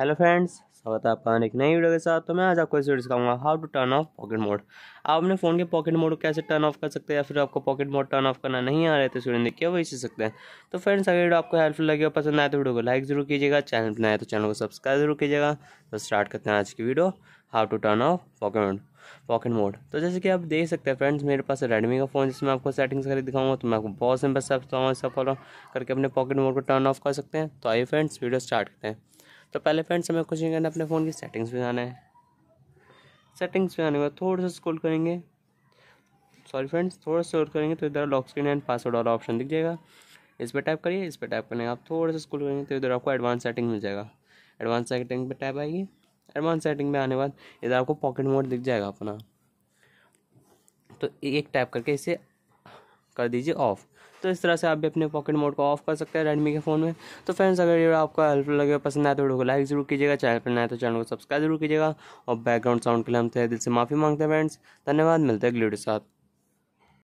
hello friends स्वागत है आपका एक नई वीडियो के साथ तो मैं आज आपको इस वीडियो सिखाऊंगा how to turn off pocket mode आप अपने फ़ोन के पॉकेट मोड को कैसे टर्न ऑफ कर सकते हैं या फिर आपको पॉकेट मोड टर्न ऑफ करना नहीं आ रहे थे तो स्टूडेंट देखिए वही सीख सकते हैं तो फ्रेंड्स अगर वीडियो आपको हेल्पफुल लगे और पसंद आए तो वीडियो को लाइक जरूर कीजिएगा चैनल बनाए तो चैनल को सब्सक्राइब जरूर कीजिएगा तो स्टार्ट करते हैं आज की video how to turn off pocket mode pocket mode तो जैसे कि आप देख सकते हैं फ्रेंड्स मेरे पास रेडमी का फ़ोन जिसमें आपको सेटिंग्स करके दिखाऊंगा तो मैं आपको बहुत सिंपल सब फॉलो करके अपने पॉकेट मोड को टर्न ऑफ कर सकते हैं तो आइए फ्रेंड्स वीडियो स्टार्ट करते हैं तो पहले फ्रेंड्स हमें कुछ नहीं करना अपने फ़ोन की सेटिंग्स में जाना है सेटिंग्स में आने के बाद थोड़ा सा स्क्रॉल करेंगे सॉरी फ्रेंड्स थोड़ा सा करेंगे तो इधर लॉक स्क्रीन एंड पासवर्ड वाला ऑप्शन दिख जाएगा इस पर टाइप करिए इस पर टाइप करेंगे आप थोड़ा सा स्क्रॉल करेंगे तो इधर आपको एडवांस सेटिंग मिल जाएगा एडवांस सेटिंग पर टाइप आएगी एडवांस सेटिंग में आने बाद इधर आपको पॉकेट मोड दिख जाएगा अपना तो एक टाइप करके इसे कर दीजिए ऑफ़ तो इस तरह से आप भी अपने पॉकेट मोड को ऑफ कर सकते हैं रेडमी के फ़ोन में तो फ्रेंड्स अगर ये आपको हेल्पफुल लगे पसंद आए तो वीडियो को लाइक जरूर कीजिएगा चैनल पर नए तो चैनल को सब्सक्राइब जरूर कीजिएगा और बैकग्राउंड साउंड के लिए हम तो दिल से माफ़ी मांगते हैं फ्रेंड्स धन्यवाद मिलते हैं अगले वीडियो साथ